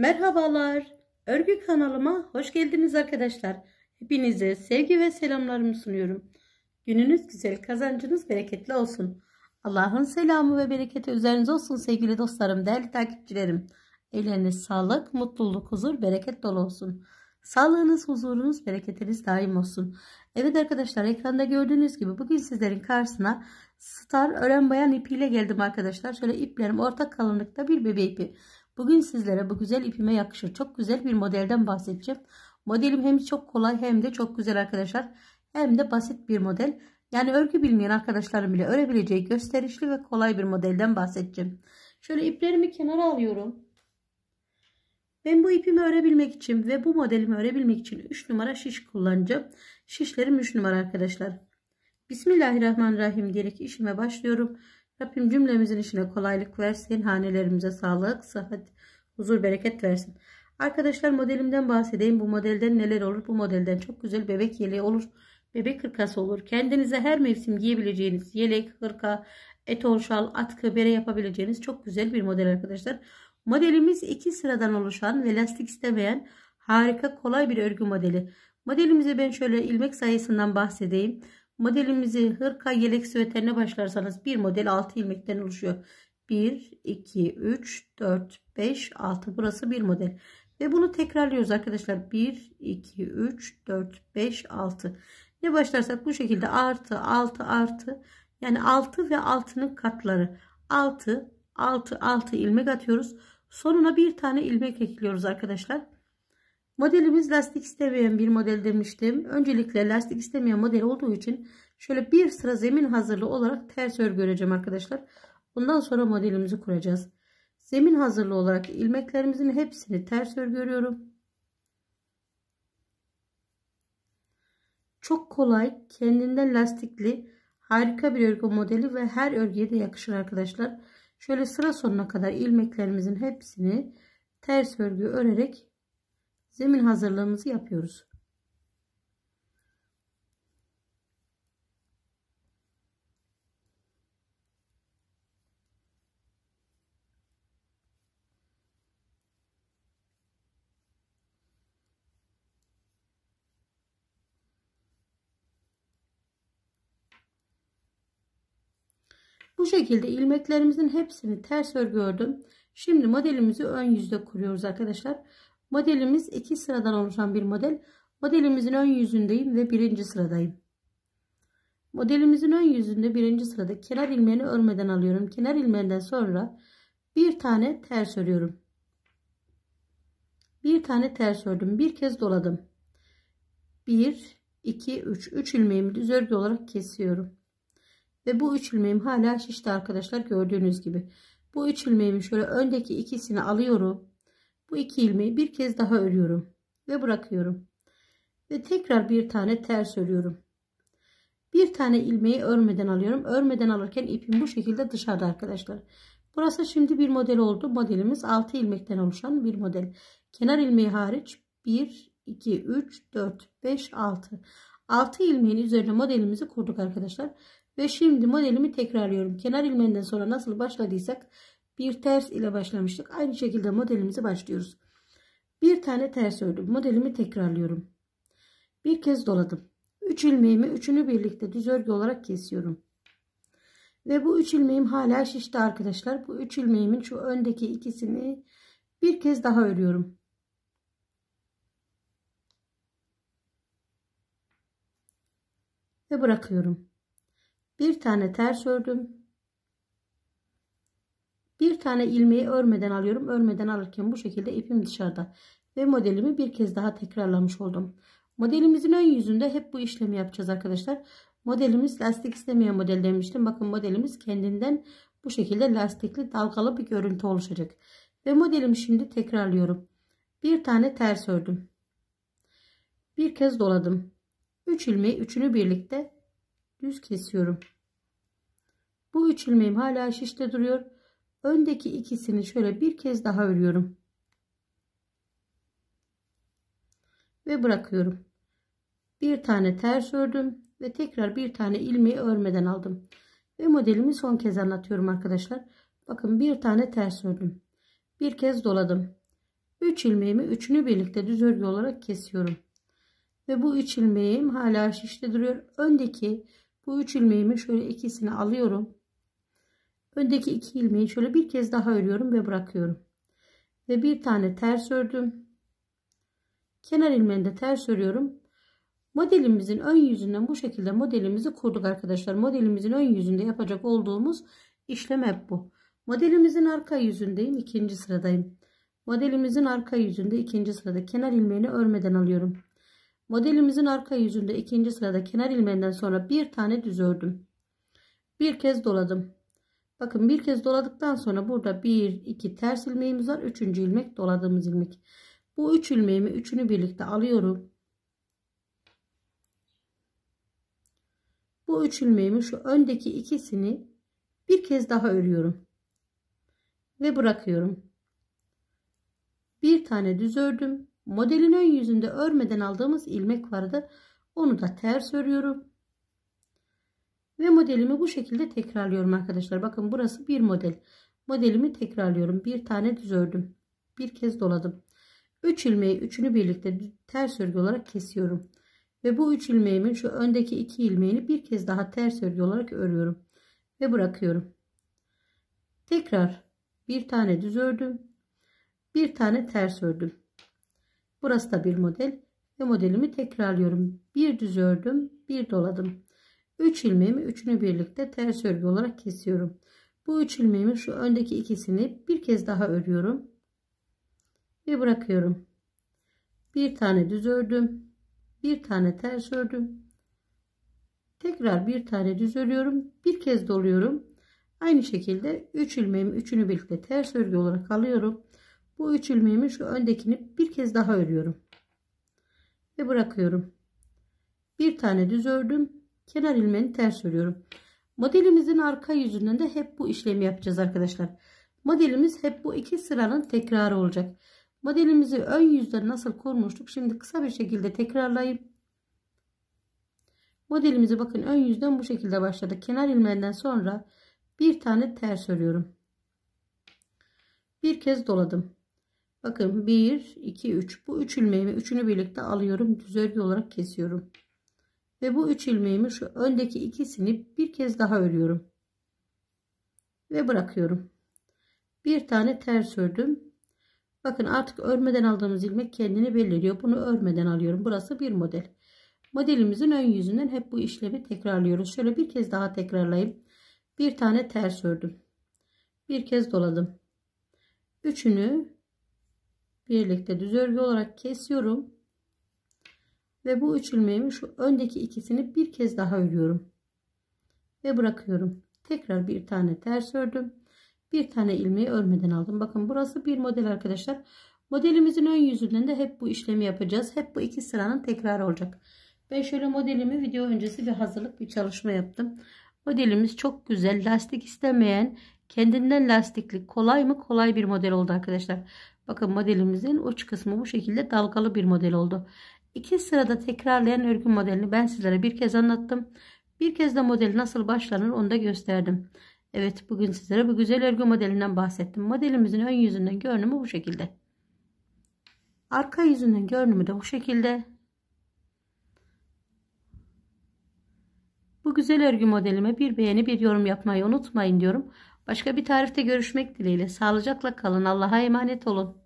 Merhabalar. Örgü kanalıma hoş geldiniz arkadaşlar. Hepinize sevgi ve selamlarımı sunuyorum. Gününüz güzel, kazancınız bereketli olsun. Allah'ın selamı ve bereketi üzerinize olsun sevgili dostlarım, değerli takipçilerim. Evleriniz sağlık, mutluluk, huzur, bereket dolu olsun. Sağlığınız, huzurunuz, bereketiniz daim olsun. Evet arkadaşlar ekranda gördüğünüz gibi bugün sizlerin karşısına Star ören bayan ipiyle geldim arkadaşlar. Şöyle iplerim orta kalınlıkta bir bebe ipi. Bugün sizlere bu güzel ipime yakışır. Çok güzel bir modelden bahsedeceğim. Modelim hem çok kolay hem de çok güzel arkadaşlar. Hem de basit bir model. Yani örgü bilmeyen arkadaşlarım bile örebileceği gösterişli ve kolay bir modelden bahsedeceğim. Şöyle iplerimi kenara alıyorum. Ben bu ipimi örebilmek için ve bu modelimi örebilmek için 3 numara şiş kullanacağım. Şişlerim 3 numara arkadaşlar. Bismillahirrahmanirrahim diyerek işime başlıyorum. Rabbim cümlemizin işine kolaylık versin. Hanelerimize sağlık, sıhhat, huzur, bereket versin. Arkadaşlar modelimden bahsedeyim. Bu modelden neler olur? Bu modelden çok güzel bebek yeleği olur. Bebek hırkası olur. Kendinize her mevsim giyebileceğiniz yelek, hırka, eton, şal, atkı, bere yapabileceğiniz çok güzel bir model arkadaşlar. Modelimiz iki sıradan oluşan ve lastik istemeyen harika kolay bir örgü modeli. Modelimize ben şöyle ilmek sayısından bahsedeyim. Modelimizi hırka yelek süveterine başlarsanız bir model 6 ilmekten oluşuyor. 1, 2, 3, 4, 5, 6 burası bir model. Ve bunu tekrarlıyoruz arkadaşlar. 1, 2, 3, 4, 5, 6. Ne başlarsak bu şekilde artı, artı, artı. Yani 6 ve 6'nın katları. 6, 6, 6 ilmek atıyoruz. Sonuna bir tane ilmek ekliyoruz arkadaşlar. Modelimiz lastik istemeyen bir model demiştim. Öncelikle lastik istemeyen model olduğu için şöyle bir sıra zemin hazırlığı olarak ters örgü öreceğim arkadaşlar. Bundan sonra modelimizi kuracağız. Zemin hazırlığı olarak ilmeklerimizin hepsini ters örgü örüyorum. Çok kolay, kendinden lastikli, harika bir örgü modeli ve her örgüye de yakışır arkadaşlar. Şöyle sıra sonuna kadar ilmeklerimizin hepsini ters örgü örerek zemin hazırlığımızı yapıyoruz. Bu şekilde ilmeklerimizin hepsini ters örgü ördüm. Şimdi modelimizi ön yüzde kuruyoruz arkadaşlar. Modelimiz iki sıradan oluşan bir model. Modelimizin ön yüzündeyim ve birinci sıradayım. Modelimizin ön yüzünde birinci sırada kenar ilmeğini örmeden alıyorum. Kenar ilmeğinden sonra bir tane ters örüyorum. Bir tane ters ördüm. Bir kez doladım. 1, 2, 3. 3 ilmeğimi düz örgü olarak kesiyorum. Ve bu 3 ilmeğim hala şişti arkadaşlar gördüğünüz gibi. Bu 3 ilmeğimi şöyle öndeki ikisini alıyorum. Bu iki ilmeği bir kez daha örüyorum ve bırakıyorum. Ve tekrar bir tane ters örüyorum. Bir tane ilmeği örmeden alıyorum. Örmeden alırken ipim bu şekilde dışarıda arkadaşlar. Burası şimdi bir model oldu. Modelimiz 6 ilmekten oluşan bir model. Kenar ilmeği hariç 1, 2, 3, 4, 5, 6. 6 ilmeğin üzerine modelimizi kurduk arkadaşlar. Ve şimdi modelimi tekrarlıyorum. Kenar ilmeğinden sonra nasıl başladıysak bir ters ile başlamıştık. Aynı şekilde modelimize başlıyoruz. Bir tane ters ördüm. Modelimi tekrarlıyorum. Bir kez doladım. 3 ilmeğimi üçünü birlikte düz örgü olarak kesiyorum. Ve bu 3 ilmeğim hala şişti arkadaşlar. Bu 3 ilmeğimin şu öndeki ikisini bir kez daha örüyorum. Ve bırakıyorum. Bir tane ters ördüm. Bir tane ilmeği örmeden alıyorum. Örmeden alırken bu şekilde ipim dışarıda. Ve modelimi bir kez daha tekrarlamış oldum. Modelimizin ön yüzünde hep bu işlemi yapacağız arkadaşlar. Modelimiz lastik istemeyen model demiştim. Bakın modelimiz kendinden bu şekilde lastikli dalgalı bir görüntü oluşacak. Ve modelimi şimdi tekrarlıyorum. Bir tane ters ördüm. Bir kez doladım. 3 ilmeği üçünü birlikte düz kesiyorum. Bu üç ilmeğim hala şişte duruyor öndeki ikisini şöyle bir kez daha örüyorum ve bırakıyorum bir tane ters ördüm ve tekrar bir tane ilmeği örmeden aldım ve modelimi son kez anlatıyorum arkadaşlar bakın bir tane ters ördüm bir kez doladım 3 ilmeğimi üçünü birlikte düz örgü olarak kesiyorum ve bu 3 ilmeğim hala şişte duruyor öndeki bu 3 ilmeğimi şöyle ikisini alıyorum öndeki iki ilmeği şöyle bir kez daha örüyorum ve bırakıyorum ve bir tane ters ördüm kenar ilmeğini de ters örüyorum modelimizin ön yüzünden bu şekilde modelimizi kurduk arkadaşlar modelimizin ön yüzünde yapacak olduğumuz işlem hep bu modelimizin arka yüzündeyim ikinci sıradayım modelimizin arka yüzünde ikinci sırada kenar ilmeğini örmeden alıyorum modelimizin arka yüzünde ikinci sırada kenar ilmeğinden sonra bir tane düz ördüm bir kez doladım Bakın bir kez doladıktan sonra burada bir iki ters ilmeğimiz var. Üçüncü ilmek doladığımız ilmek. Bu üç ilmeğimi üçünü birlikte alıyorum. Bu üç ilmeğimi şu öndeki ikisini bir kez daha örüyorum. Ve bırakıyorum. Bir tane düz ördüm. Modelin ön yüzünde örmeden aldığımız ilmek vardı. Onu da ters örüyorum. Ve modelimi bu şekilde tekrarlıyorum arkadaşlar. Bakın burası bir model. Modelimi tekrarlıyorum. Bir tane düz ördüm. Bir kez doladım. 3 ilmeği üçünü birlikte ters örgü olarak kesiyorum. Ve bu üç ilmeğimin şu öndeki iki ilmeğini bir kez daha ters örgü olarak örüyorum. Ve bırakıyorum. Tekrar bir tane düz ördüm. Bir tane ters ördüm. Burası da bir model ve modelimi tekrarlıyorum. Bir düz ördüm, bir doladım. 3 ilmeğimi üçünü birlikte ters örgü olarak kesiyorum. Bu 3 ilmeğimi şu öndeki ikisini bir kez daha örüyorum. Ve bırakıyorum. Bir tane düz ördüm. Bir tane ters ördüm. Tekrar bir tane düz örüyorum. Bir kez doluyorum. Aynı şekilde 3 üç ilmeğimi üçünü birlikte ters örgü olarak alıyorum. Bu 3 ilmeğimi şu öndekini bir kez daha örüyorum. Ve bırakıyorum. Bir tane düz ördüm kenar ilmeğini ters örüyorum. Modelimizin arka yüzünden de hep bu işlemi yapacağız arkadaşlar. Modelimiz hep bu iki sıranın tekrarı olacak. Modelimizi ön yüzden nasıl kurmuştuk? Şimdi kısa bir şekilde tekrarlayayım. Modelimizi bakın ön yüzden bu şekilde başladı. Kenar ilmeğinden sonra bir tane ters örüyorum. Bir kez doladım. Bakın 1, 2, 3. Bu 3 üç ilmeğimi üçünü birlikte alıyorum. Düz örgü olarak kesiyorum ve bu üç ilmeğimi şu öndeki ikisini bir kez daha örüyorum ve bırakıyorum bir tane ters ördüm bakın artık örmeden aldığımız ilmek kendini belirliyor bunu örmeden alıyorum burası bir model modelimizin ön yüzünden hep bu işlemi tekrarlıyoruz şöyle bir kez daha tekrarlayayım bir tane ters ördüm bir kez doladım üçünü birlikte düz örgü olarak kesiyorum ve bu üç ilmeğimi şu öndeki ikisini bir kez daha örüyorum ve bırakıyorum tekrar bir tane ters ördüm bir tane ilmeği örmeden aldım bakın burası bir model arkadaşlar modelimizin ön yüzünden de hep bu işlemi yapacağız hep bu iki sıranın tekrar olacak ben şöyle modelimi video öncesi bir hazırlık bir çalışma yaptım modelimiz çok güzel lastik istemeyen kendinden lastikli kolay mı kolay bir model oldu arkadaşlar bakın modelimizin uç kısmı bu şekilde dalgalı bir model oldu İki sırada tekrarlayan örgü modelini ben sizlere bir kez anlattım. Bir kez de modeli nasıl başlanır onu da gösterdim. Evet bugün sizlere bu güzel örgü modelinden bahsettim. Modelimizin ön yüzünden görünümü bu şekilde. Arka yüzünden görünümü de bu şekilde. Bu güzel örgü modelime bir beğeni bir yorum yapmayı unutmayın diyorum. Başka bir tarifte görüşmek dileğiyle. Sağlıcakla kalın. Allah'a emanet olun.